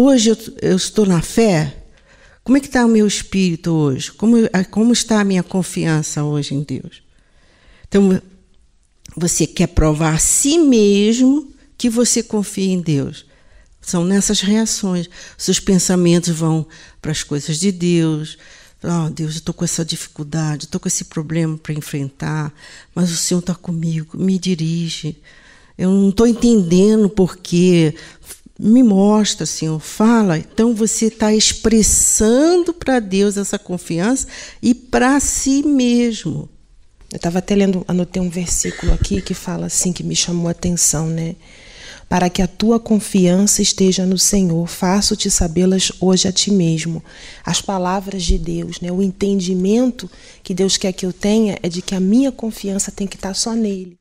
Hoje eu, eu estou na fé. Como é que está o meu espírito hoje? Como, como está a minha confiança hoje em Deus? Então, você quer provar a si mesmo que você confia em Deus. São nessas reações. Seus pensamentos vão para as coisas de Deus. Oh, Deus, eu estou com essa dificuldade, estou com esse problema para enfrentar, mas o Senhor está comigo, me dirige. Eu não estou entendendo por que me mostra, Senhor, fala. Então você está expressando para Deus essa confiança e para si mesmo. Eu estava até lendo, anotei um versículo aqui que fala assim, que me chamou a atenção, né? Para que a tua confiança esteja no Senhor, faço-te sabê-las hoje a ti mesmo. As palavras de Deus, né? O entendimento que Deus quer que eu tenha é de que a minha confiança tem que estar tá só nele.